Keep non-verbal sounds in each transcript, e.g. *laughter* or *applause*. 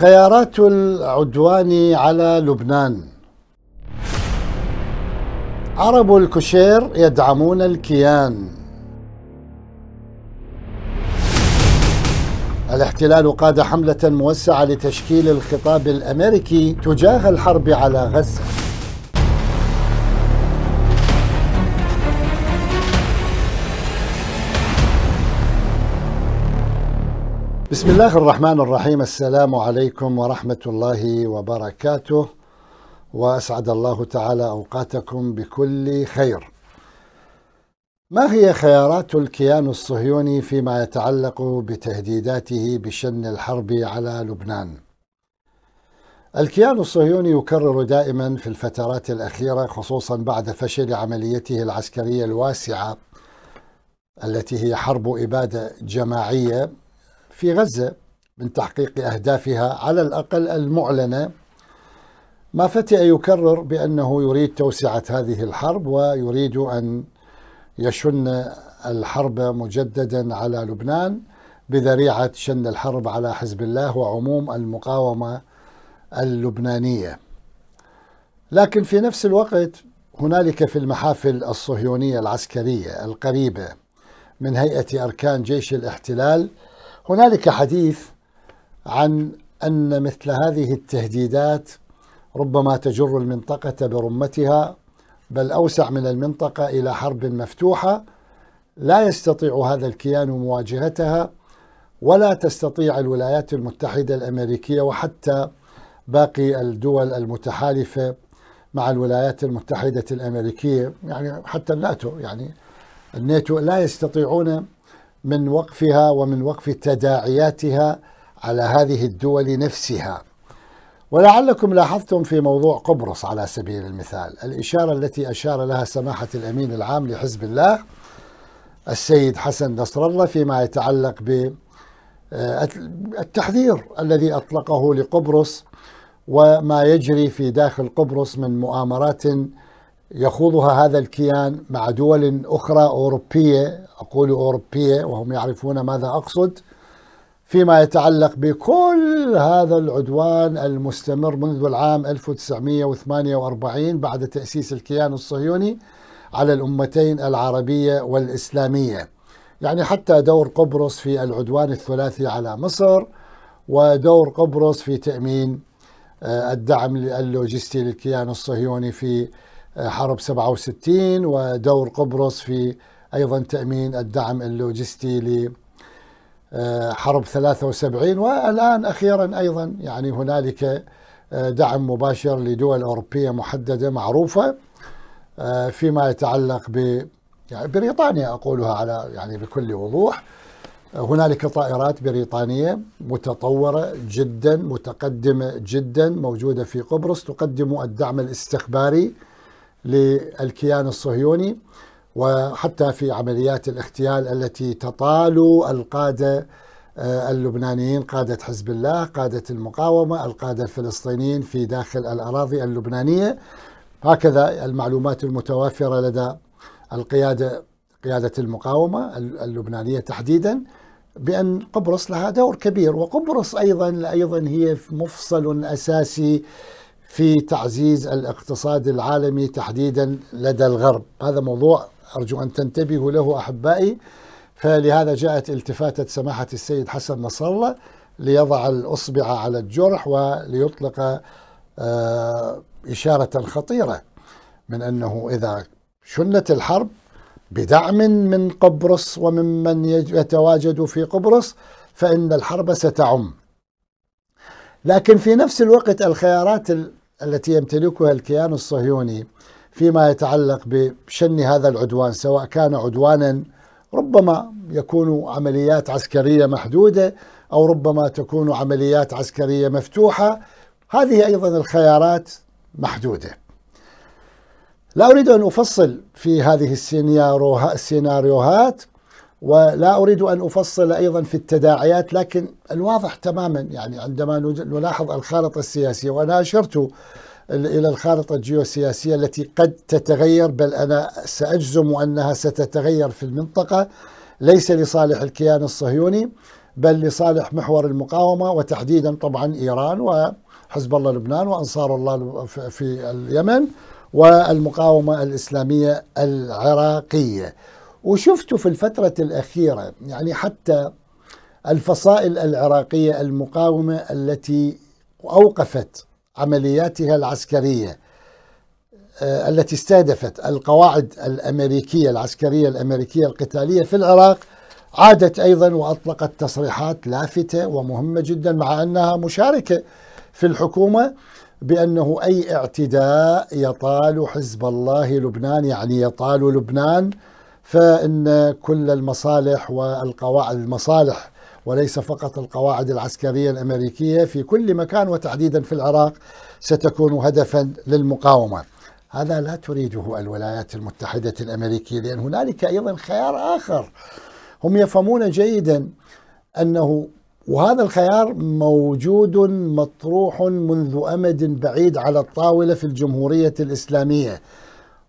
خيارات العدوان على لبنان عرب الكشير يدعمون الكيان الاحتلال قاد حملة موسعة لتشكيل الخطاب الأمريكي تجاه الحرب على غزة بسم الله الرحمن الرحيم السلام عليكم ورحمة الله وبركاته وأسعد الله تعالى أوقاتكم بكل خير ما هي خيارات الكيان الصهيوني فيما يتعلق بتهديداته بشن الحرب على لبنان؟ الكيان الصهيوني يكرر دائما في الفترات الأخيرة خصوصا بعد فشل عمليته العسكرية الواسعة التي هي حرب إبادة جماعية في غزة من تحقيق أهدافها على الأقل المعلنة ما فتئ يكرر بأنه يريد توسعة هذه الحرب ويريد أن يشن الحرب مجددا على لبنان بذريعة شن الحرب على حزب الله وعموم المقاومة اللبنانية لكن في نفس الوقت هنالك في المحافل الصهيونية العسكرية القريبة من هيئة أركان جيش الاحتلال هنالك حديث عن أن مثل هذه التهديدات ربما تجر المنطقة برمتها بل أوسع من المنطقة إلى حرب مفتوحة لا يستطيع هذا الكيان مواجهتها ولا تستطيع الولايات المتحدة الأمريكية وحتى باقي الدول المتحالفة مع الولايات المتحدة الأمريكية يعني حتى الناتو يعني الناتو لا يستطيعون من وقفها ومن وقف تداعياتها على هذه الدول نفسها ولعلكم لاحظتم في موضوع قبرص على سبيل المثال الإشارة التي أشار لها سماحة الأمين العام لحزب الله السيد حسن نصر الله فيما يتعلق بالتحذير آه، الذي أطلقه لقبرص وما يجري في داخل قبرص من مؤامرات يخوضها هذا الكيان مع دول أخرى أوروبية أقول أوروبية وهم يعرفون ماذا أقصد فيما يتعلق بكل هذا العدوان المستمر منذ العام 1948 بعد تأسيس الكيان الصهيوني على الأمتين العربية والإسلامية يعني حتى دور قبرص في العدوان الثلاثي على مصر ودور قبرص في تأمين آه، الدعم اللوجستي للكيان الصهيوني في حرب 67 ودور قبرص في أيضا تأمين الدعم اللوجستي لحرب آه، 73 والآن أخيرا أيضا يعني هنالك آه، دعم مباشر لدول أوروبية محددة معروفة آه، فيما يتعلق ب يعني بريطانيا أقولها على يعني بكل وضوح هنالك طائرات بريطانية متطورة جدا متقدمة جدا موجودة في قبرص تقدم الدعم الاستخباري للكيان الصهيوني وحتى في عمليات الاغتيال التي تطال القاده آه، اللبنانيين قادة حزب الله قادة المقاومة القادة الفلسطينيين في داخل الأراضي اللبنانية هكذا المعلومات المتوافرة لدى القيادة قيادة المقاومة اللبنانية تحديدا بأن قبرص لها دور كبير وقبرص أيضا أيضا هي مفصل أساسي في تعزيز الاقتصاد العالمي تحديدا لدى الغرب هذا موضوع أرجو أن تنتبهوا له أحبائي فلهذا جاءت التفاتة سماحة السيد حسن نصر الله ليضع الأصبع على الجرح وليطلق آه، إشارة خطيرة من أنه إذا شنت الحرب بدعم من قبرص وممن يتواجد في قبرص فإن الحرب ستعم لكن في نفس الوقت الخيارات التي يمتلكها الكيان الصهيوني فيما يتعلق بشن هذا العدوان سواء كان عدوانا ربما يكون عمليات عسكريه محدوده او ربما تكون عمليات عسكريه مفتوحه هذه ايضا الخيارات محدوده. لا اريد ان افصل في هذه السيناريوهات ولا أريد أن أفصل أيضا في التداعيات لكن الواضح تماما يعني عندما نلاحظ الخارطة السياسية وأنا أشرت إلى الخارطة الجيوسياسية التي قد تتغير بل أنا سأجزم أنها ستتغير في المنطقة ليس لصالح الكيان الصهيوني بل لصالح محور المقاومة وتحديدا طبعا إيران وحزب الله لبنان وأنصار الله في اليمن والمقاومة الإسلامية العراقية وشفته في الفترة الأخيرة يعني حتى الفصائل العراقية المقاومة التي أوقفت عملياتها العسكرية آه، التي استهدفت القواعد الأمريكية العسكرية الأمريكية القتالية في العراق عادت أيضا وأطلقت تصريحات لافتة ومهمة جدا مع أنها مشاركة في الحكومة بأنه أي اعتداء يطال حزب الله لبنان يعني يطال لبنان فإن كل المصالح والقواعد المصالح وليس فقط القواعد العسكرية الأمريكية في كل مكان وتحديدا في العراق ستكون هدفا للمقاومة هذا لا تريده الولايات المتحدة الأمريكية لأن هنالك أيضا خيار آخر هم يفهمون جيدا أنه وهذا الخيار موجود مطروح منذ أمد بعيد على الطاولة في الجمهورية الإسلامية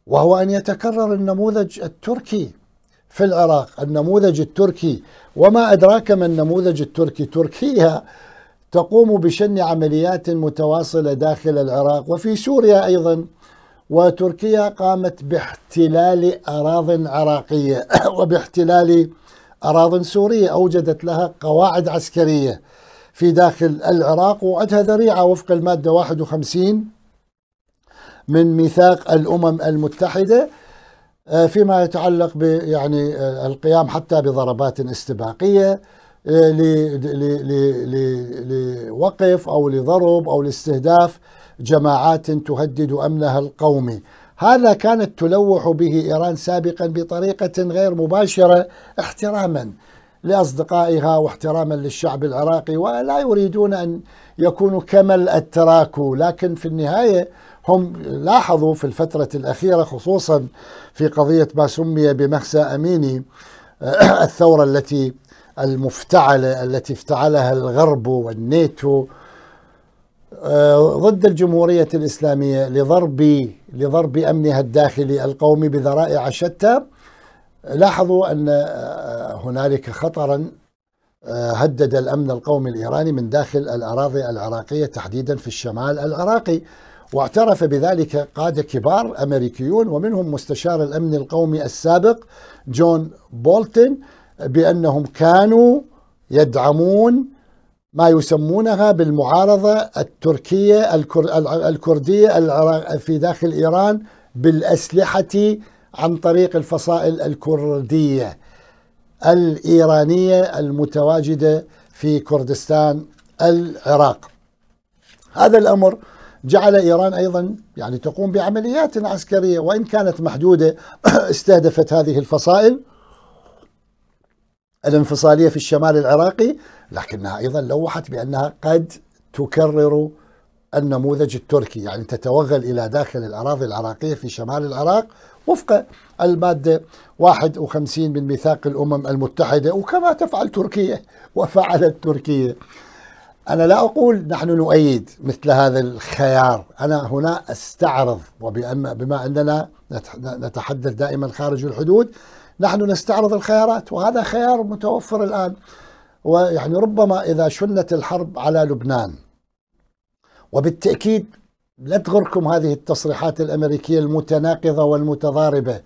وهو أن يتكرر النموذج التركي في العراق النموذج التركي وما أدراك ما النموذج التركي تركيا تقوم بشن عمليات متواصلة داخل العراق وفي سوريا أيضا وتركيا قامت باحتلال أراض عراقية *coughs* وباحتلال أراض سورية أوجدت لها قواعد عسكرية في داخل العراق وعدها ذريعة وفق المادة 51 من ميثاق الامم المتحده آه، فيما يتعلق يعني آه، القيام حتى بضربات استباقيه آه، لوقف او لضرب او لاستهداف جماعات تهدد امنها القومي. هذا كانت تلوح به ايران سابقا بطريقه غير مباشره احتراما لاصدقائها واحتراما للشعب العراقي ولا يريدون ان يكونوا كمل التراكو لكن في النهايه هم لاحظوا في الفترة الأخيرة خصوصا في قضية ما سمي بمخسى أميني آه، *clears throat* الثورة التي المفتعلة التي افتعلها الغرب والنيتو آه، ضد الجمهورية الإسلامية لضرب لضرب أمنها الداخلي القومي بذرائع شتى لاحظوا أن آه، هنالك خطرا هدد الأمن القومي الإيراني من داخل الأراضي العراقية تحديدا في الشمال العراقي واعترف بذلك قادة كبار أمريكيون ومنهم مستشار الأمن القومي السابق جون بولتن بأنهم كانوا يدعمون ما يسمونها بالمعارضة التركية الكردية في داخل إيران بالأسلحة عن طريق الفصائل الكردية الإيرانية المتواجدة في كردستان العراق هذا الأمر جعل إيران أيضا يعني تقوم بعمليات عسكرية وإن كانت محدودة *clears throat* استهدفت هذه الفصائل الانفصالية في الشمال العراقي لكنها أيضا لوحت بأنها قد تكرر النموذج التركي يعني تتوغل إلى داخل الأراضي العراقية في شمال العراق وفق المادة 51 من ميثاق الأمم المتحدة وكما تفعل تركيا وفعلت تركيا أنا لا أقول نحن نؤيد مثل هذا الخيار أنا هنا أستعرض وبما أننا نتحدث دائما خارج الحدود نحن نستعرض الخيارات وهذا خيار متوفر الآن ويعني ربما إذا شنت الحرب على لبنان وبالتأكيد لا تغركم هذه التصريحات الأمريكية المتناقضة والمتضاربة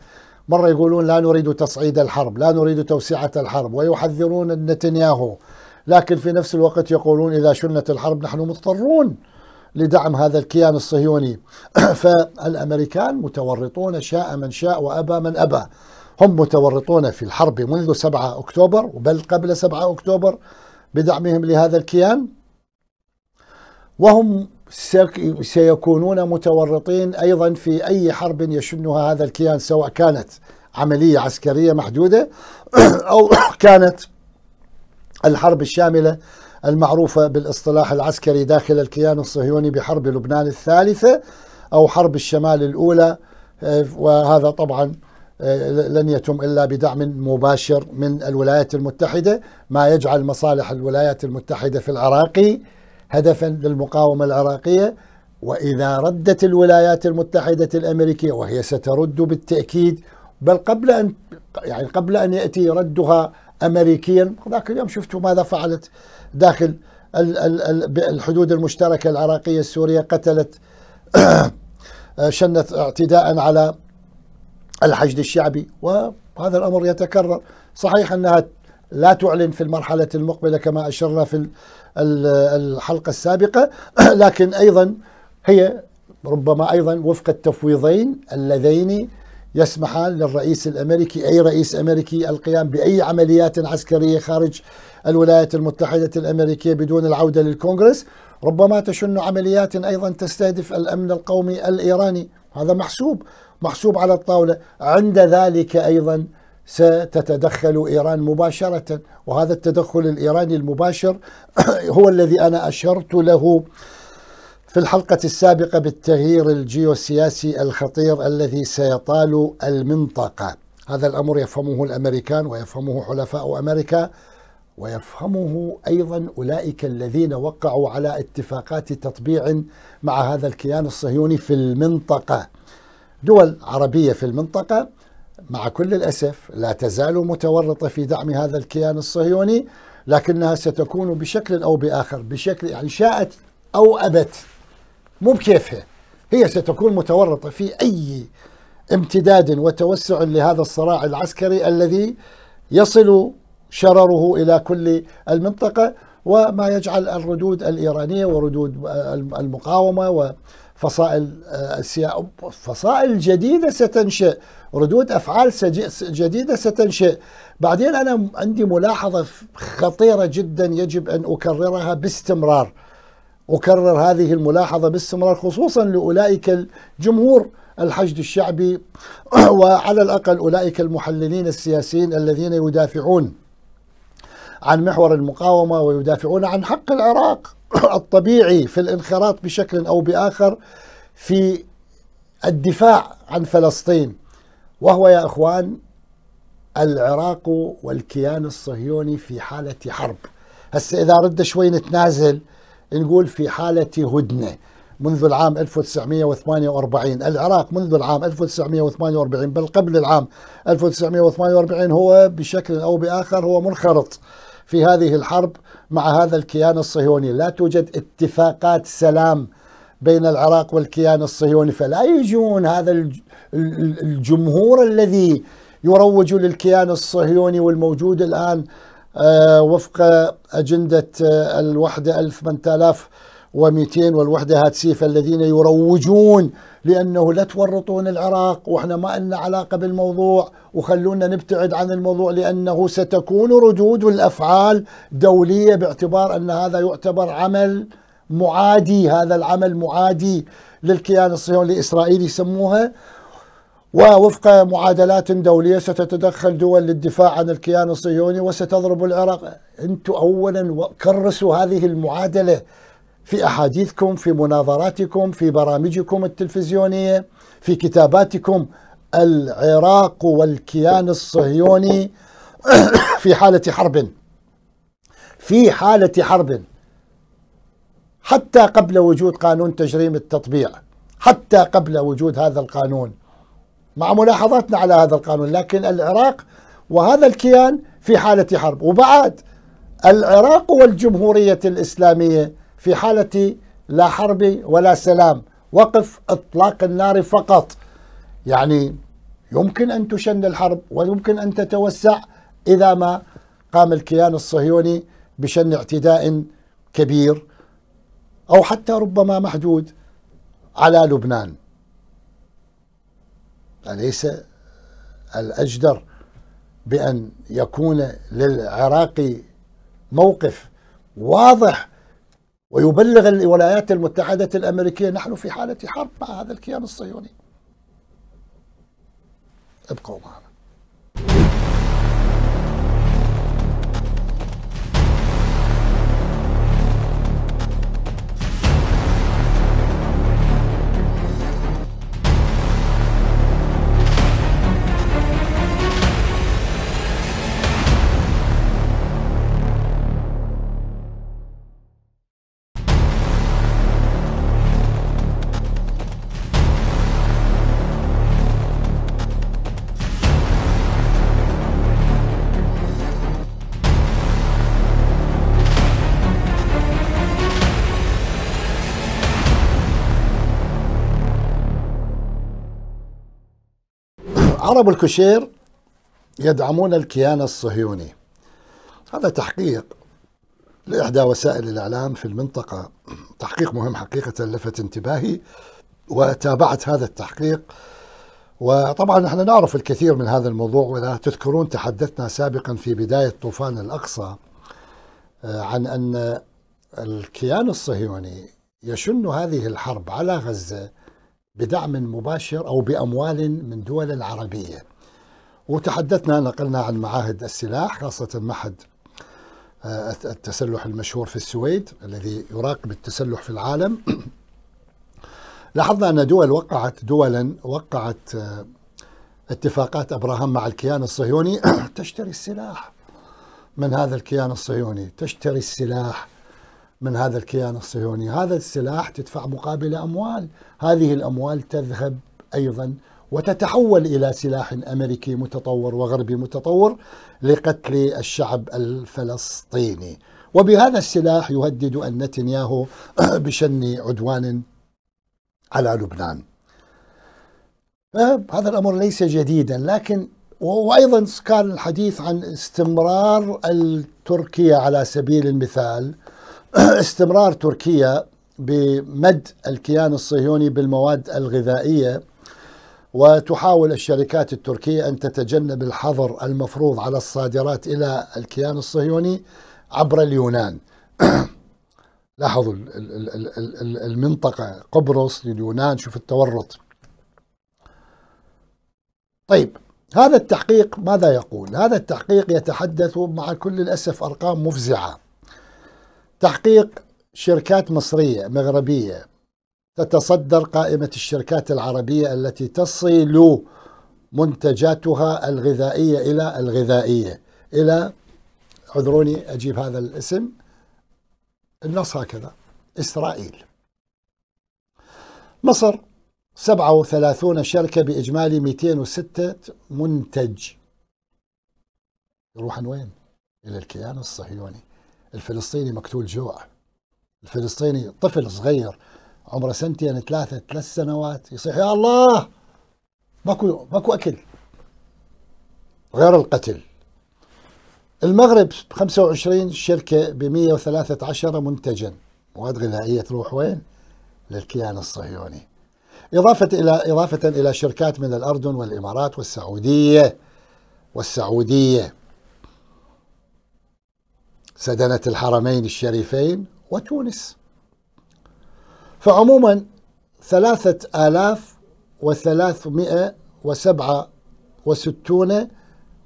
مرة يقولون لا نريد تصعيد الحرب لا نريد توسعة الحرب ويحذرون نتنياهو لكن في نفس الوقت يقولون إذا شنت الحرب نحن مضطرون لدعم هذا الكيان الصهيوني *clears throat* فالأمريكان متورطون شاء من شاء وأبى من أبى هم متورطون في الحرب منذ 7 أكتوبر بل قبل 7 أكتوبر بدعمهم لهذا الكيان وهم سيكونون متورطين أيضا في أي حرب يشنها هذا الكيان سواء كانت عملية عسكرية محدودة *clears throat* أو كانت الحرب الشاملة المعروفة بالاصطلاح العسكري داخل الكيان الصهيوني بحرب لبنان الثالثة أو حرب الشمال الأولى آه، وهذا طبعا آه، لن يتم إلا بدعم مباشر من الولايات المتحدة ما يجعل مصالح الولايات المتحدة في العراق هدفا للمقاومة العراقية وإذا ردت الولايات المتحدة الأمريكية وهي سترد بالتأكيد بل قبل أن يعني قبل أن يأتي ردها أمريكيا ذاك اليوم شفتوا ماذا فعلت داخل الحدود المشتركة العراقية السورية قتلت *clears throat* شنت اعتداء على الحشد الشعبي وهذا الأمر يتكرر صحيح أنها لا تعلن في المرحلة المقبلة كما أشرنا في الحلقة السابقة *clears throat* لكن أيضا هي ربما أيضا وفق التفويضين اللذين يسمحان للرئيس الامريكي اي رئيس امريكي القيام باي عمليات عسكريه خارج الولايات المتحده الامريكيه بدون العوده للكونغرس، ربما تشن عمليات ايضا تستهدف الامن القومي الايراني، هذا محسوب، محسوب على الطاوله، عند ذلك ايضا ستتدخل ايران مباشره، وهذا التدخل الايراني المباشر *clears throat* هو الذي انا اشرت له في الحلقة السابقة بالتغيير الجيوسياسي الخطير الذي سيطال المنطقة هذا الأمر يفهمه الأمريكان ويفهمه حلفاء أمريكا ويفهمه أيضا أولئك الذين وقعوا على اتفاقات تطبيع مع هذا الكيان الصهيوني في المنطقة دول عربية في المنطقة مع كل الأسف لا تزال متورطة في دعم هذا الكيان الصهيوني لكنها ستكون بشكل أو بآخر بشكل يعني شاءت أو أبت مو بكيفها هي ستكون متورطة في أي امتداد وتوسع لهذا الصراع العسكري الذي يصل شرره إلى كل المنطقة وما يجعل الردود الإيرانية وردود المقاومة وفصائل آه، السيا... فصائل جديدة ستنشئ ردود أفعال جديدة ستنشئ بعدين أنا عندي ملاحظة خطيرة جدا يجب أن أكررها باستمرار أكرر هذه الملاحظة باستمرار خصوصا لأولئك الجمهور الحشد الشعبي *clears throat* وعلى الأقل أولئك المحللين السياسيين الذين يدافعون عن محور المقاومة ويدافعون عن حق العراق *clears throat* الطبيعي في الانخراط بشكل أو بآخر في الدفاع عن فلسطين وهو يا إخوان العراق والكيان الصهيوني في حالة حرب هسه إذا رد شوي نتنازل نقول في حالة هدنة منذ العام 1948 العراق منذ العام 1948 بل قبل العام 1948 هو بشكل أو بآخر هو منخرط في هذه الحرب مع هذا الكيان الصهيوني لا توجد اتفاقات سلام بين العراق والكيان الصهيوني فلا يجون هذا الجمهور الذي يروج للكيان الصهيوني والموجود الآن آه، وفق أجندة آه، الوحدة 8200 والوحدة هاتسيفة الذين يروجون لأنه لا تورطون العراق وإحنا ما لنا علاقة بالموضوع وخلونا نبتعد عن الموضوع لأنه ستكون ردود الأفعال دولية باعتبار أن هذا يعتبر عمل معادي هذا العمل معادي للكيان الصهيوني الإسرائيلي يسموها ووفق معادلات دولية ستتدخل دول للدفاع عن الكيان الصهيوني وستضرب العراق أنتم أولا كرسوا هذه المعادلة في أحاديثكم في مناظراتكم في برامجكم التلفزيونية في كتاباتكم العراق والكيان الصهيوني *coughs* في حالة حرب في حالة حرب حتى قبل وجود قانون تجريم التطبيع حتى قبل وجود هذا القانون مع ملاحظاتنا على هذا القانون لكن العراق وهذا الكيان في حالة حرب وبعد العراق والجمهورية الإسلامية في حالة لا حرب ولا سلام وقف إطلاق النار فقط يعني يمكن أن تشن الحرب ويمكن أن تتوسع إذا ما قام الكيان الصهيوني بشن اعتداء كبير أو حتى ربما محدود على لبنان أليس الأجدر بأن يكون للعراقي موقف واضح ويبلغ الولايات المتحدة الأمريكية نحن في حالة حرب مع هذا الكيان الصهيوني ابقوا معنا العرب الكشير يدعمون الكيان الصهيوني هذا تحقيق لإحدى وسائل الإعلام في المنطقة تحقيق مهم حقيقة لفت انتباهي وتابعت هذا التحقيق وطبعا نحن نعرف الكثير من هذا الموضوع وإذا تذكرون تحدثنا سابقا في بداية طوفان الأقصى آه، عن أن الكيان الصهيوني يشن هذه الحرب على غزة بدعم مباشر أو بأموال من دول العربية وتحدثنا نقلنا عن معاهد السلاح خاصة معهد آه، التسلح المشهور في السويد الذي يراقب التسلح في العالم *coughs* لاحظنا أن دول وقعت دولا وقعت آه، اتفاقات أبراهام مع الكيان الصهيوني *coughs* تشتري السلاح من هذا الكيان الصهيوني تشتري السلاح من هذا الكيان الصهيوني هذا السلاح تدفع مقابله أموال هذه الأموال تذهب أيضا وتتحول إلى سلاح أمريكي متطور وغربي متطور لقتل الشعب الفلسطيني وبهذا السلاح يهدد أن نتنياهو *clears throat* بشن عدوان على لبنان هذا الأمر ليس جديدا لكن وأيضا كان الحديث عن استمرار التركية على سبيل المثال *clears throat* استمرار تركيا بمد الكيان الصهيوني بالمواد الغذائيه وتحاول الشركات التركيه ان تتجنب الحظر المفروض على الصادرات الى الكيان الصهيوني عبر اليونان. *clears throat* لاحظوا المنطقه قبرص لليونان شوف التورط. طيب هذا التحقيق ماذا يقول؟ هذا التحقيق يتحدث مع كل الاسف ارقام مفزعه. تحقيق شركات مصرية مغربية تتصدر قائمة الشركات العربية التي تصل منتجاتها الغذائية إلى الغذائية إلى عذروني أجيب هذا الاسم النص هكذا إسرائيل مصر 37 شركة بإجمالي 206 منتج يروحن وين؟ إلى الكيان الصهيوني الفلسطيني مقتول جوع الفلسطيني طفل صغير عمره سنتين ثلاثة ثلاث سنوات يصيح يا الله ماكو ماكو أكل غير القتل المغرب 25 شركة ب 113 منتجا مواد غذائية تروح وين؟ للكيان الصهيوني إضافة إلى إضافة إلى شركات من الأردن والإمارات والسعودية والسعودية سدنة الحرمين الشريفين وتونس فعموما ثلاثة آلاف وثلاثمائة وسبعة وستون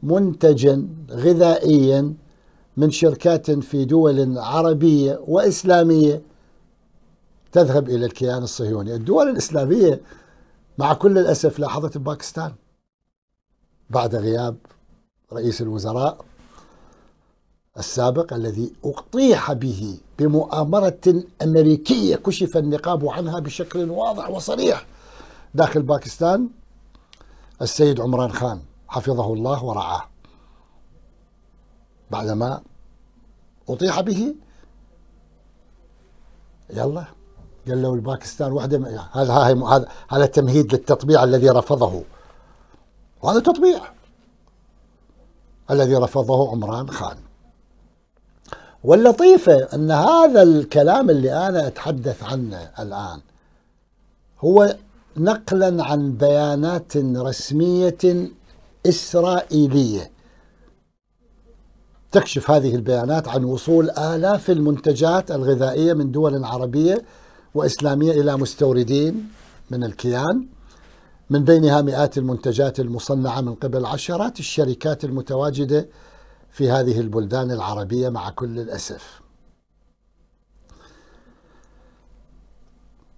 منتجا غذائيا من شركات في دول عربية وإسلامية تذهب إلى الكيان الصهيوني الدول الإسلامية مع كل الأسف لاحظت باكستان بعد غياب رئيس الوزراء السابق الذي أطيح به بمؤامرة أمريكية كشف النقاب عنها بشكل واضح وصريح داخل باكستان السيد عمران خان حفظه الله ورعاه بعدما أطيح به يلا قال له الباكستان وحده يعني هذا هذا هذا تمهيد للتطبيع الذي رفضه وهذا تطبيع الذي رفضه عمران خان واللطيفة أن هذا الكلام اللي أنا أتحدث عنه الآن هو نقلا عن بيانات رسمية إسرائيلية تكشف هذه البيانات عن وصول آلاف المنتجات الغذائية من دول عربية وإسلامية إلى مستوردين من الكيان من بينها مئات المنتجات المصنعة من قبل عشرات الشركات المتواجدة في هذه البلدان العربية مع كل الأسف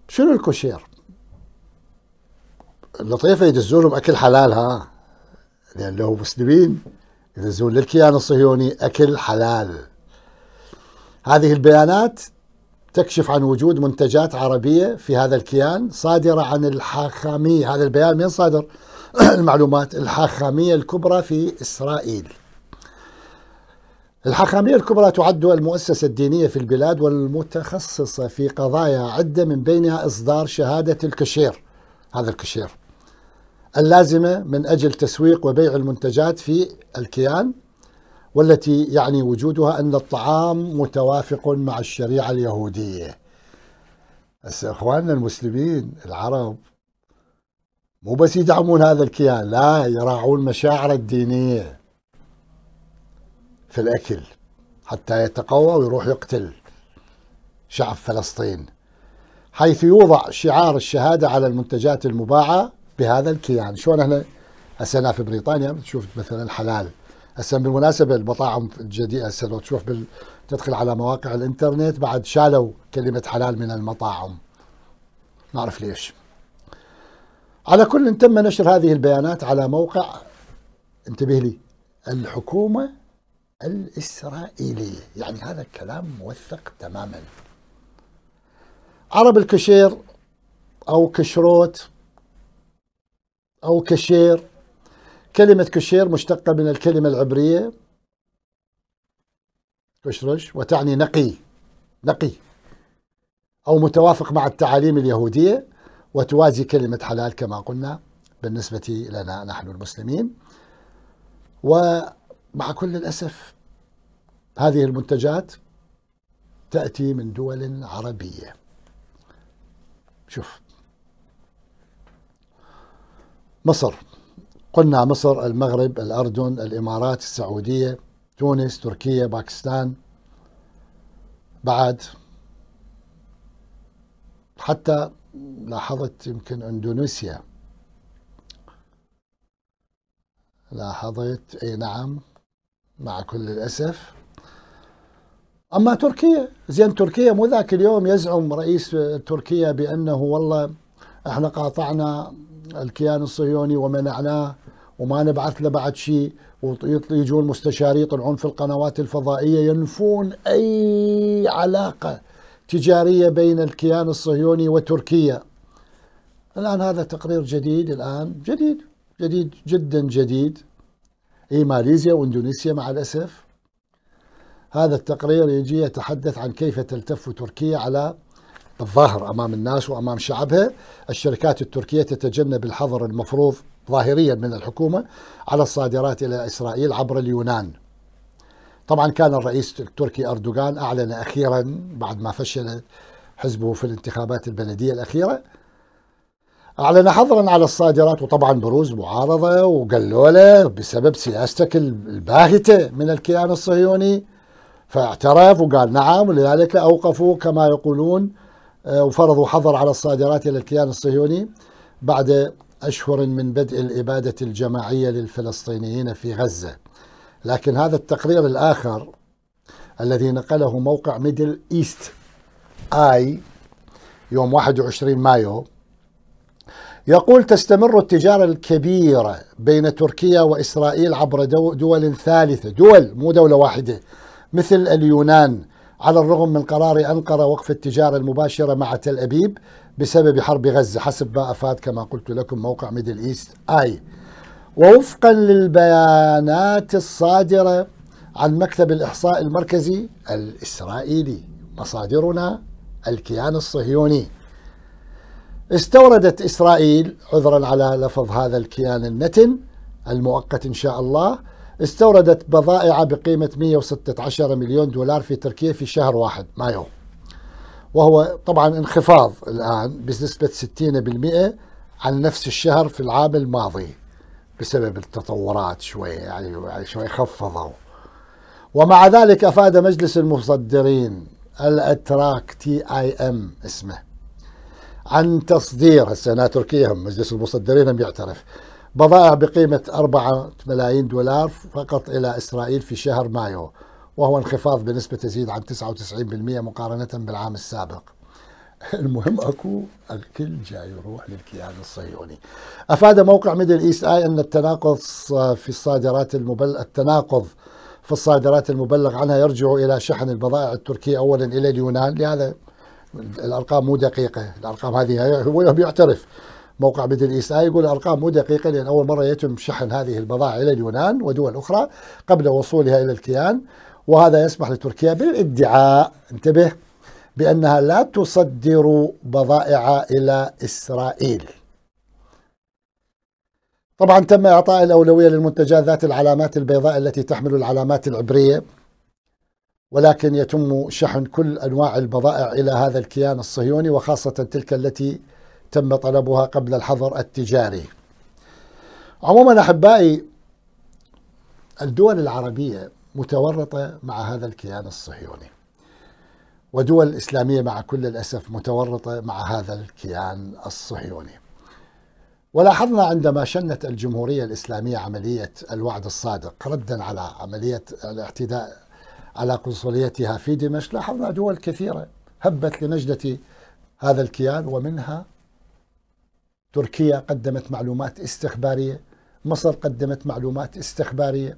شنو الكوشير اللطيفة يدزونهم لهم أكل حلال ها لأن لو مسلمين يدزون للكيان الصهيوني أكل حلال هذه البيانات تكشف عن وجود منتجات عربية في هذا الكيان صادرة عن الحاخامية هذا البيان من صادر *clears throat* المعلومات الحاخامية الكبرى في إسرائيل الحاخامية الكبرى تعد المؤسسة الدينية في البلاد والمتخصصة في قضايا عدة من بينها إصدار شهادة الكشير هذا الكشير اللازمة من أجل تسويق وبيع المنتجات في الكيان والتي يعني وجودها أن الطعام متوافق مع الشريعة اليهودية إخواننا المسلمين العرب مو بس يدعمون هذا الكيان لا يراعون مشاعر الدينيه في الأكل حتى يتقوى ويروح يقتل شعب فلسطين حيث يوضع شعار الشهادة على المنتجات المباعة بهذا الكيان شلون احنا هسه في بريطانيا بتشوف مثلا حلال هسه بالمناسبه المطاعم الجديده هسه لو تشوف بال... تدخل على مواقع الانترنت بعد شالوا كلمه حلال من المطاعم ما اعرف ليش على كل تم نشر هذه البيانات على موقع انتبه لي الحكومه الإسرائيلية يعني هذا الكلام موثق تماما عرب الكشير أو كشروت أو كشير كلمة كشير مشتقة من الكلمة العبرية كشرش وتعني نقي نقي أو متوافق مع التعاليم اليهودية وتوازي كلمة حلال كما قلنا بالنسبة لنا نحن المسلمين و مع كل الأسف هذه المنتجات تأتي من دول عربية شوف مصر قلنا مصر المغرب الأردن الإمارات السعودية تونس تركيا باكستان بعد حتى لاحظت يمكن اندونيسيا لاحظت اي نعم مع كل الأسف أما تركيا زين تركيا مو ذاك اليوم يزعم رئيس تركيا بأنه والله احنا قاطعنا الكيان الصهيوني ومنعناه وما نبعث له بعد شيء ويجون مستشاري يطلعون في القنوات الفضائية ينفون أي علاقة تجارية بين الكيان الصهيوني وتركيا الآن هذا تقرير جديد الآن جديد جديد جدا جديد هي ماليزيا واندونيسيا مع الاسف هذا التقرير يجي يتحدث عن كيف تلتف تركيا على الظاهر امام الناس وامام شعبها الشركات التركيه تتجنب الحظر المفروض ظاهريا من الحكومه على الصادرات الى اسرائيل عبر اليونان طبعا كان الرئيس التركي اردوغان اعلن اخيرا بعد ما فشل حزبه في الانتخابات البلديه الاخيره أعلن حظرا على الصادرات وطبعا بروز معارضة وقلولة بسبب سياستك الباهتة من الكيان الصهيوني فاعترف وقال نعم ولذلك أوقفوا كما يقولون آه، وفرضوا حظر على الصادرات إلى الكيان الصهيوني بعد أشهر من بدء الإبادة الجماعية للفلسطينيين في غزة لكن هذا التقرير الآخر الذي نقله موقع ميدل إيست آي يوم 21 مايو يقول تستمر التجارة الكبيرة بين تركيا وإسرائيل عبر دول ثالثة دول مو دولة واحدة مثل اليونان على الرغم من قرار أنقرة وقف التجارة المباشرة مع تل أبيب بسبب حرب غزة حسب ما أفاد كما قلت لكم موقع ميدل إيست آي ووفقا للبيانات الصادرة عن مكتب الإحصاء المركزي الإسرائيلي مصادرنا الكيان الصهيوني استوردت إسرائيل عذرا على لفظ هذا الكيان النتن المؤقت إن شاء الله استوردت بضائع بقيمة 116 مليون دولار في تركيا في شهر واحد مايو وهو طبعا انخفاض الآن بنسبة 60% عن نفس الشهر في العام الماضي بسبب التطورات شوي يعني, يعني شوي خفضوا ومع ذلك أفاد مجلس المصدرين الأتراك تي آي أم اسمه عن تصدير السنة تركيا هم مجلس المصدرين هم يعترف بضائع بقيمة 4 ملايين دولار فقط إلى إسرائيل في شهر مايو وهو انخفاض بنسبة تزيد عن 99% مقارنة بالعام السابق *laughs* المهم اكو الكل جاي يروح للكيان الصهيوني. افاد موقع ميدل ايست اي ان التناقض في الصادرات المبلغ التناقض في الصادرات المبلغ عنها يرجع الى شحن البضائع التركية اولا الى اليونان لهذا الارقام مو دقيقه الارقام هذه هو بيعترف موقع مثل ايست اي يقول الارقام مو دقيقه لان اول مره يتم شحن هذه البضائع الى اليونان ودول اخرى قبل وصولها الى الكيان وهذا يسمح لتركيا بالادعاء انتبه بانها لا تصدر بضائع الى اسرائيل. طبعا تم اعطاء الاولويه للمنتجات ذات العلامات البيضاء التي تحمل العلامات العبريه ولكن يتم شحن كل انواع البضائع الى هذا الكيان الصهيوني وخاصه تلك التي تم طلبها قبل الحظر التجاري. عموما احبائي الدول العربيه متورطه مع هذا الكيان الصهيوني. ودول الاسلاميه مع كل الاسف متورطه مع هذا الكيان الصهيوني. ولاحظنا عندما شنت الجمهوريه الاسلاميه عمليه الوعد الصادق ردا على عمليه الاعتداء على قنصليتها في دمشق لاحظنا دول كثيرة هبت لنجدة هذا الكيان ومنها تركيا قدمت معلومات استخبارية مصر قدمت معلومات استخبارية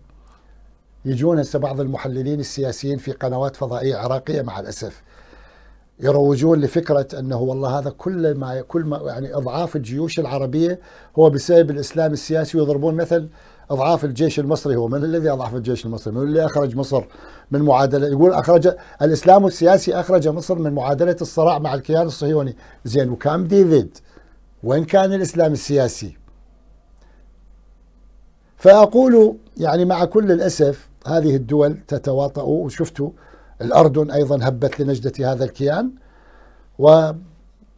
يجون هسه بعض المحللين السياسيين في قنوات فضائية عراقية مع الأسف يروجون لفكرة أنه والله هذا كل ما كل ما يعني إضعاف الجيوش العربية هو بسبب الإسلام السياسي ويضربون مثل اضعاف الجيش المصري هو من الذي اضعف الجيش المصري؟ من اللي اخرج مصر من معادله يقول اخرج الاسلام السياسي اخرج مصر من معادله الصراع مع الكيان الصهيوني، زين وكام ديفيد وين كان الاسلام السياسي؟ فاقول يعني مع كل الاسف هذه الدول تتواطؤ وشفتوا الاردن ايضا هبت لنجده هذا الكيان و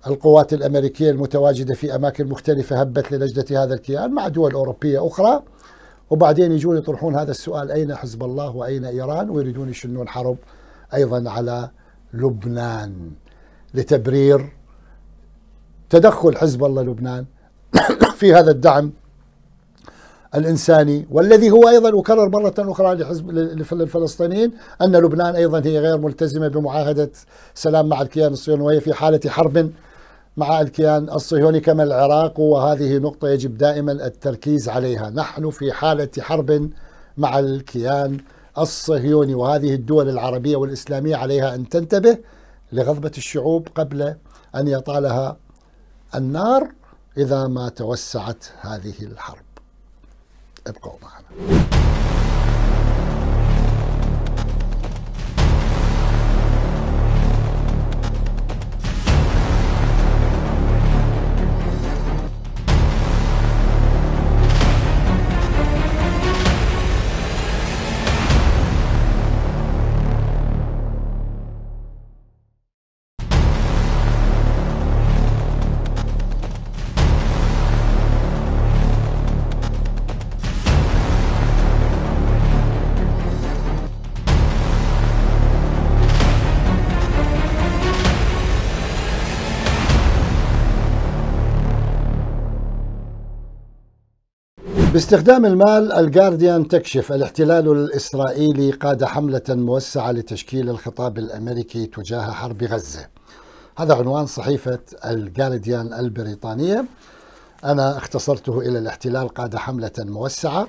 القوات الامريكيه المتواجده في اماكن مختلفه هبت لنجده هذا الكيان مع دول اوروبيه اخرى وبعدين يجون يطرحون هذا السؤال أين حزب الله وأين إيران ويريدون يشنون حرب أيضا على لبنان لتبرير تدخل حزب الله لبنان *coughs* في هذا الدعم الانساني والذي هو ايضا اكرر مره اخرى لحزب للفلسطينيين ان لبنان ايضا هي غير ملتزمه بمعاهده سلام مع الكيان الصهيوني وهي في حاله حرب مع الكيان الصهيوني كما العراق وهذه نقطة يجب دائما التركيز عليها نحن في حالة حرب مع الكيان الصهيوني وهذه الدول العربية والإسلامية عليها أن تنتبه لغضبة الشعوب قبل أن يطالها النار إذا ما توسعت هذه الحرب ابقوا معنا باستخدام المال الجارديان تكشف الاحتلال الإسرائيلي قاد حملة موسعة لتشكيل الخطاب الأمريكي تجاه حرب غزة هذا عنوان صحيفة الجارديان البريطانية أنا اختصرته إلى الاحتلال قاد حملة موسعة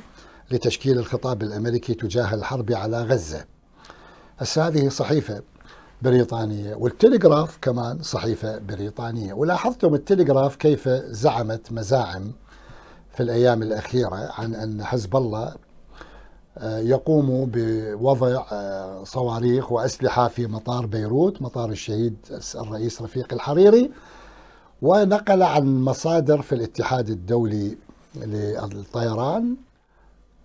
لتشكيل الخطاب الأمريكي تجاه الحرب على غزة هسه هذه صحيفة بريطانية والتلغراف كمان صحيفة بريطانية ولاحظتم التلغراف كيف زعمت مزاعم في الأيام الأخيرة عن أن حزب الله آه، يقوم بوضع آه، صواريخ وأسلحة في مطار بيروت مطار الشهيد الرئيس رفيق الحريري ونقل عن مصادر في الاتحاد الدولي للطيران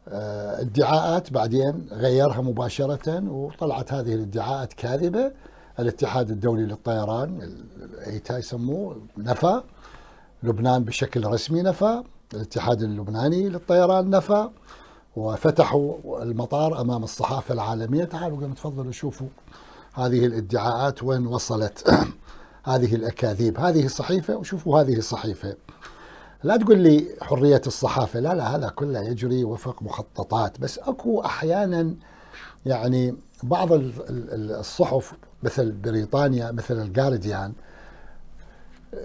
آه، ادعاءات بعدين غيرها مباشرة وطلعت هذه الادعاءات كاذبة الاتحاد الدولي للطيران الايتا يسموه نفى لبنان بشكل رسمي نفى الاتحاد اللبناني للطيران نفى وفتحوا المطار امام الصحافه العالميه تعالوا قم تفضلوا شوفوا هذه الادعاءات وين وصلت *clears throat* هذه الاكاذيب هذه صحيفه وشوفوا هذه صحيفه لا تقول لي حريه الصحافه لا لا هذا كله يجري وفق مخططات بس اكو احيانا يعني بعض الصحف مثل بريطانيا مثل الجارديان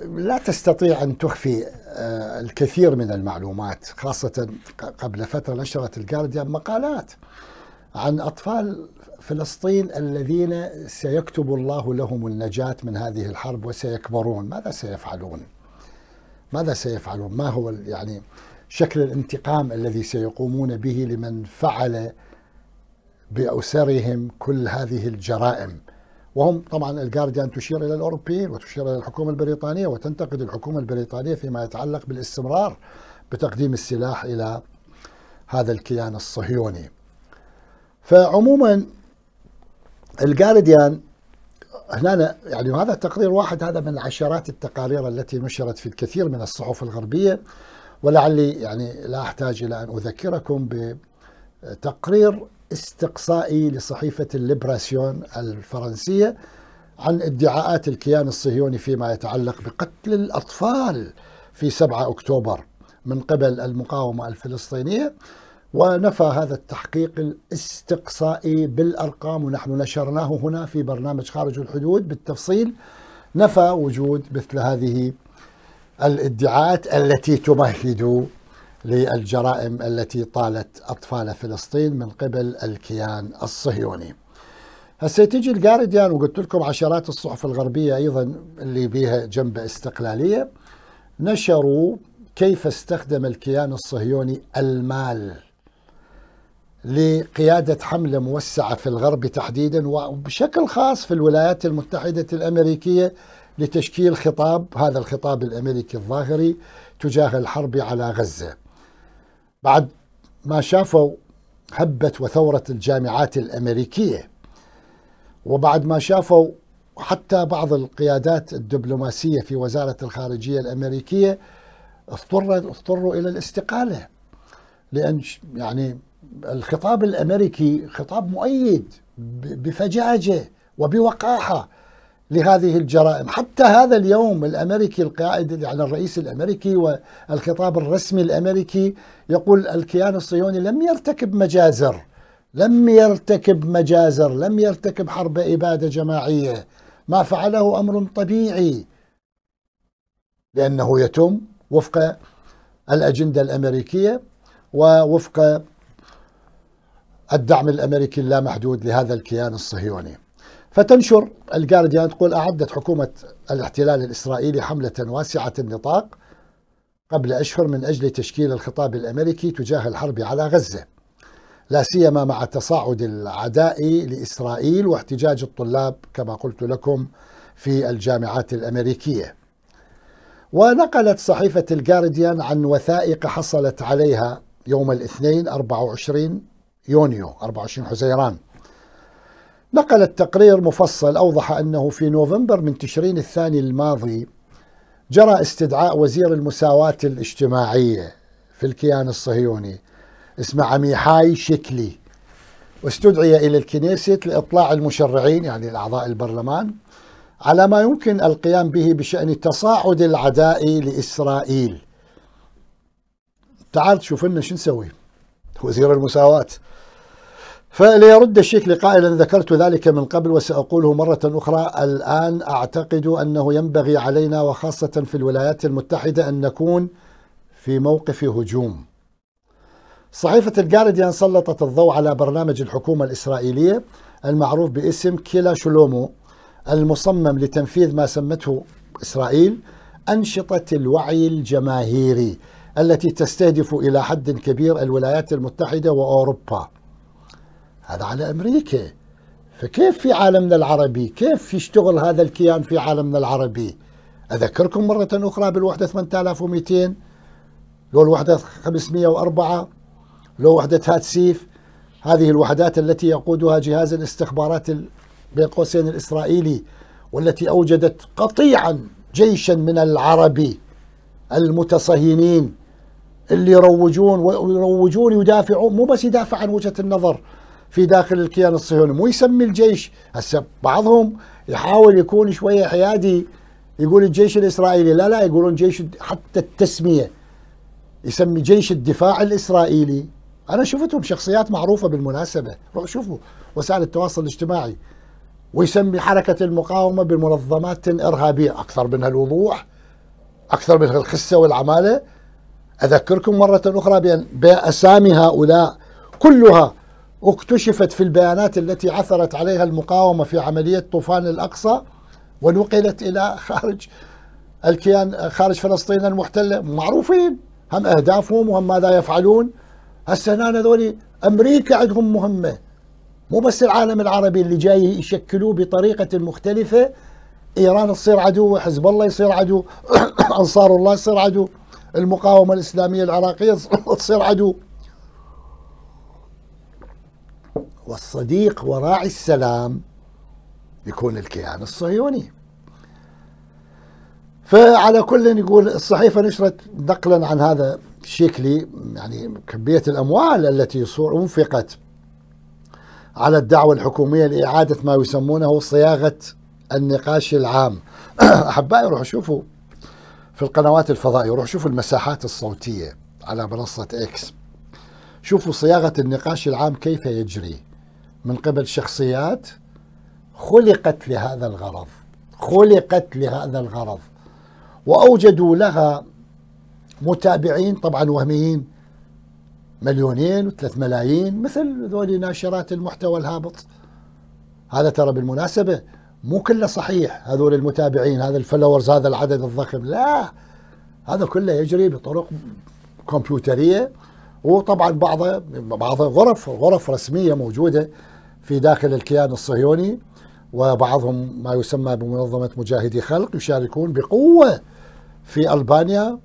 لا تستطيع أن تخفي آه، الكثير من المعلومات خاصة قبل فترة نشرت الجارديان مقالات عن أطفال فلسطين الذين سيكتب الله لهم النجاة من هذه الحرب وسيكبرون ماذا سيفعلون ماذا سيفعلون ما هو يعني شكل الانتقام الذي سيقومون به لمن فعل بأسرهم كل هذه الجرائم وهم طبعا الجارديان تشير الى الاوروبيين وتشير الى الحكومه البريطانيه وتنتقد الحكومه البريطانيه فيما يتعلق بالاستمرار بتقديم السلاح الى هذا الكيان الصهيوني. فعموما الجارديان هنا يعني هذا تقرير واحد هذا من عشرات التقارير التي نشرت في الكثير من الصحف الغربيه ولعلي يعني لا احتاج الى ان اذكركم بتقرير استقصائي لصحيفة الليبراسيون الفرنسية عن ادعاءات الكيان الصهيوني فيما يتعلق بقتل الأطفال في 7 أكتوبر من قبل المقاومة الفلسطينية ونفى هذا التحقيق الاستقصائي بالأرقام ونحن نشرناه هنا في برنامج خارج الحدود بالتفصيل نفى وجود مثل هذه الادعاءات التي تمهد للجرائم التي طالت أطفال فلسطين من قبل الكيان الصهيوني هسه تيجي الجارديان وقلت لكم عشرات الصحف الغربية أيضا اللي بيها جنب استقلالية نشروا كيف استخدم الكيان الصهيوني المال لقيادة حملة موسعة في الغرب تحديدا وبشكل خاص في الولايات المتحدة الأمريكية لتشكيل خطاب هذا الخطاب الأمريكي الظاهري تجاه الحرب على غزة بعد ما شافوا هبة وثورة الجامعات الأمريكية وبعد ما شافوا حتى بعض القيادات الدبلوماسية في وزارة الخارجية الأمريكية اضطروا إلى الاستقالة لأن يعني الخطاب الأمريكي خطاب مؤيد بفجاجة وبوقاحة لهذه الجرائم حتى هذا اليوم الأمريكي القائد يعني الرئيس الأمريكي والخطاب الرسمي الأمريكي يقول الكيان الصهيوني لم يرتكب مجازر لم يرتكب مجازر لم يرتكب حرب إبادة جماعية ما فعله أمر طبيعي لأنه يتم وفق الأجندة الأمريكية ووفق الدعم الأمريكي اللامحدود لهذا الكيان الصهيوني فتنشر الجارديان تقول أعدت حكومة الاحتلال الإسرائيلي حملة واسعة النطاق قبل أشهر من أجل تشكيل الخطاب الأمريكي تجاه الحرب على غزة لا سيما مع تصاعد العداء لإسرائيل واحتجاج الطلاب كما قلت لكم في الجامعات الأمريكية ونقلت صحيفة الجارديان عن وثائق حصلت عليها يوم الاثنين 24 يونيو 24 حزيران نقل التقرير مفصل أوضح أنه في نوفمبر من تشرين الثاني الماضي جرى استدعاء وزير المساواة الاجتماعية في الكيان الصهيوني اسمه عميحاي شكلي واستدعي إلى الكنيست لإطلاع المشرعين يعني الأعضاء البرلمان على ما يمكن القيام به بشأن تصاعد العداء لإسرائيل تعال تشوف لنا شو نسوي وزير المساواة فليرد الشيخ قائلا ذكرت ذلك من قبل وسأقوله مرة أخرى الآن أعتقد أنه ينبغي علينا وخاصة في الولايات المتحدة أن نكون في موقف هجوم صحيفة الجارديان سلطت الضوء على برنامج الحكومة الإسرائيلية المعروف باسم كيلا شلومو المصمم لتنفيذ ما سمته إسرائيل أنشطة الوعي الجماهيري التي تستهدف إلى حد كبير الولايات المتحدة وأوروبا هذا على أمريكا فكيف في عالمنا العربي كيف يشتغل هذا الكيان في عالمنا العربي أذكركم مرة أخرى بالوحدة 8200 لو الوحدة 504 لو وحدة هاتسيف هذه الوحدات التي يقودها جهاز الاستخبارات بين قوسين الإسرائيلي والتي أوجدت قطيعا جيشا من العربي المتصهينين اللي يروجون ويروجون يدافعون مو بس يدافع عن وجهة النظر في داخل الكيان الصهيوني مو يسمي الجيش هسه بعضهم يحاول يكون شويه حيادي يقول الجيش الاسرائيلي لا لا يقولون جيش حتى التسميه يسمي جيش الدفاع الاسرائيلي انا شفتهم شخصيات معروفه بالمناسبه روح شوفوا وسائل التواصل الاجتماعي ويسمي حركه المقاومه بمنظمات ارهابيه اكثر من الوضوح اكثر من الخسه والعماله اذكركم مره اخرى بان باسامي هؤلاء كلها اكتشفت في البيانات التي عثرت عليها المقاومة في عملية طوفان الأقصى ونقلت إلى خارج الكيان خارج فلسطين المحتلة معروفين هم أهدافهم وهم ماذا يفعلون هسه هنا هذول أمريكا عندهم مهمة مو بس العالم العربي اللي جاي يشكلوه بطريقة مختلفة إيران تصير عدو حزب الله يصير عدو *coughs* أنصار الله يصير عدو المقاومة الإسلامية العراقية تصير عدو والصديق وراعي السلام يكون الكيان الصهيوني فعلى كل يقول الصحيفة نشرت نقلا عن هذا شكلي يعني كمية الأموال التي أنفقت على الدعوة الحكومية لإعادة ما يسمونه صياغة النقاش العام *coughs* أحبائي روحوا شوفوا في القنوات الفضائية روحوا شوفوا المساحات الصوتية على منصة إكس شوفوا صياغة النقاش العام كيف يجري من قبل شخصيات خلقت لهذا الغرض خلقت لهذا الغرض وأوجدوا لها متابعين طبعا وهميين مليونين وثلاث ملايين مثل ذولي ناشرات المحتوى الهابط هذا ترى بالمناسبة مو كله صحيح هذول المتابعين هذا الفلورز هذا العدد الضخم لا هذا كله يجري بطرق كمبيوترية وطبعا بعضه بعض غرف غرف رسمية موجودة في داخل الكيان الصهيوني وبعضهم ما يسمى بمنظمة مجاهدي خلق يشاركون بقوة في ألبانيا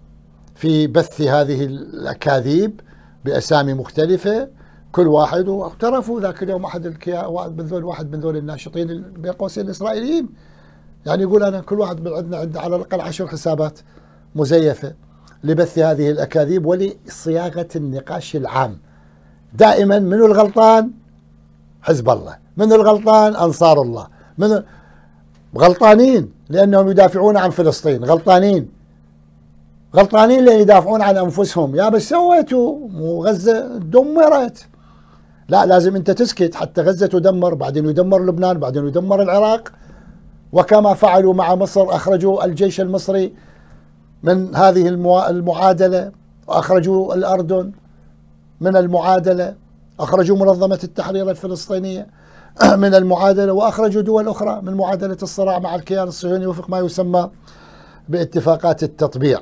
في بث هذه الأكاذيب بأسامي مختلفة كل واحد واعترفوا ذاك اليوم احد الكيان واحد من ذول واحد من ذول الناشطين بين قوسين الاسرائيليين يعني يقول انا كل واحد من عندنا عنده على الاقل عشر حسابات مزيفه لبث هذه الاكاذيب ولصياغه النقاش العام دائما من الغلطان حزب الله من الغلطان أنصار الله من غلطانين لأنهم يدافعون عن فلسطين غلطانين غلطانين لأن يدافعون عن أنفسهم يا بس سويتوا مو غزة دمرت لا لازم أنت تسكت حتى غزة تدمر بعدين يدمر لبنان بعدين يدمر العراق وكما فعلوا مع مصر أخرجوا الجيش المصري من هذه المعادلة وأخرجوا الأردن من المعادلة أخرجوا منظمة التحرير الفلسطينية *clears throat* من المعادلة وأخرجوا دول أخرى من معادلة الصراع مع الكيان الصهيوني وفق ما يسمى باتفاقات التطبيع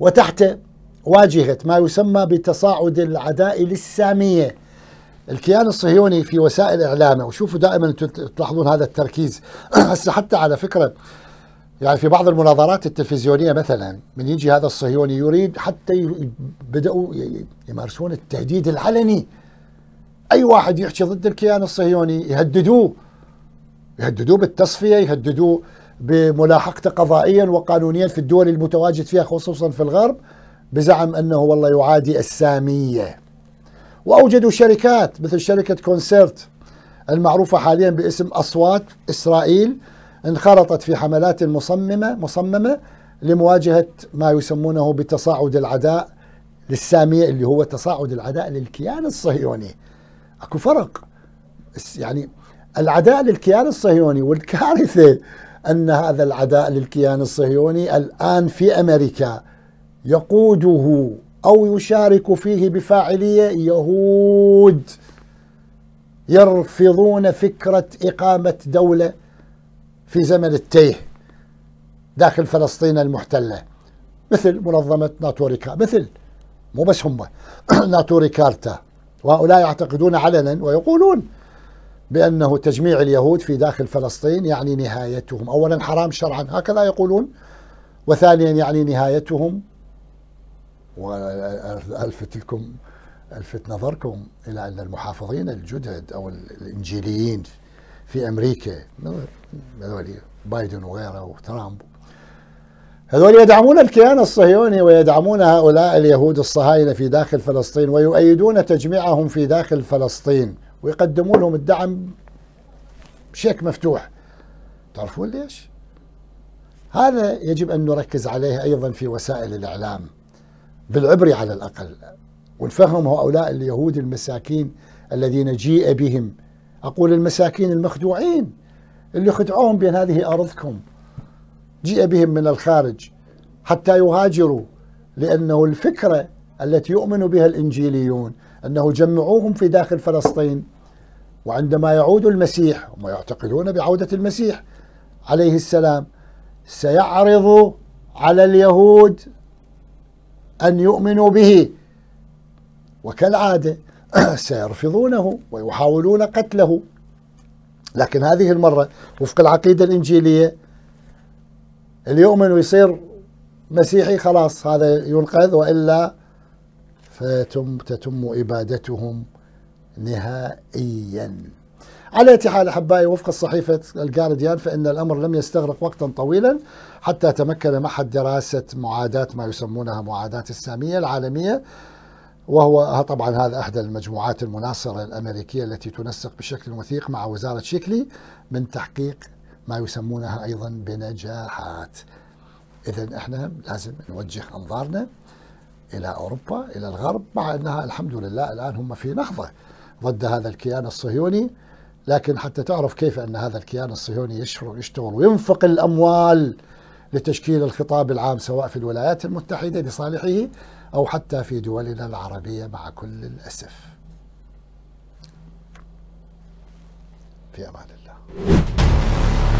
وتحت واجهة ما يسمى بتصاعد العداء للسامية الكيان الصهيوني في وسائل إعلامه وشوفوا دائما تلاحظون هذا التركيز *clears throat* هسه حتى على فكرة يعني في بعض المناظرات التلفزيونية مثلا من يجي هذا الصهيوني يريد حتى بدأوا يمارسون التهديد العلني أي واحد يحكي ضد الكيان الصهيوني يهددوه يهددوه بالتصفية يهددوه بملاحقته قضائيا وقانونيا في الدول المتواجد فيها خصوصا في الغرب بزعم أنه والله يعادي السامية وأوجدوا شركات مثل شركة كونسيرت المعروفة حاليا باسم أصوات إسرائيل انخرطت في حملات مصممة مصممة لمواجهة ما يسمونه بتصاعد العداء للسامية اللي هو تصاعد العداء للكيان الصهيوني اكو فرق يعني العداء للكيان الصهيوني والكارثة أن هذا العداء للكيان الصهيوني الآن في أمريكا يقوده أو يشارك فيه بفاعلية يهود يرفضون فكرة إقامة دولة في زمن التيه داخل فلسطين المحتله مثل منظمه ناتوريكا مثل مو بس هم *clears throat* ناتوريكارتا وهؤلاء يعتقدون علنا ويقولون بأنه تجميع اليهود في داخل فلسطين يعني نهايتهم أولا حرام شرعا هكذا يقولون وثانيا يعني نهايتهم وألفت لكم ألفت نظركم إلى أن المحافظين الجدد أو الإنجيليين في امريكا هذول بايدن وغيره وترامب هذول يدعمون الكيان الصهيوني ويدعمون هؤلاء اليهود الصهاينه في داخل فلسطين ويؤيدون تجميعهم في داخل فلسطين ويقدمون لهم الدعم بشيك مفتوح تعرفون ليش؟ هذا يجب ان نركز عليه ايضا في وسائل الاعلام بالعبري على الاقل ونفهم هؤلاء اليهود المساكين الذين جيء بهم أقول المساكين المخدوعين اللي خدعوهم بين هذه أرضكم جيء بهم من الخارج حتى يهاجروا لأنه الفكرة التي يؤمن بها الإنجيليون أنه جمعوهم في داخل فلسطين وعندما يعود المسيح وما يعتقدون بعودة المسيح عليه السلام سيعرض على اليهود أن يؤمنوا به وكالعادة *clears throat* سيرفضونه ويحاولون قتله لكن هذه المرة وفق العقيدة الإنجيلية اللي يؤمن ويصير مسيحي خلاص هذا ينقذ وإلا فتم تتم إبادتهم نهائيا على حال أحبائي وفق الصحيفة الجارديان فإن الأمر لم يستغرق وقتا طويلا حتى تمكن معهد دراسة معاداة ما يسمونها معاداة السامية العالمية وهو طبعا هذا احدى المجموعات المناصره الامريكيه التي تنسق بشكل وثيق مع وزاره شكلي من تحقيق ما يسمونها ايضا بنجاحات. اذا احنا لازم نوجه انظارنا الى اوروبا الى الغرب مع انها الحمد لله الان هم في نهضه ضد هذا الكيان الصهيوني لكن حتى تعرف كيف ان هذا الكيان الصهيوني يشتغل يشتغل وينفق الاموال لتشكيل الخطاب العام سواء في الولايات المتحده لصالحه أو حتى في دولنا العربية مع كل الأسف في أمان الله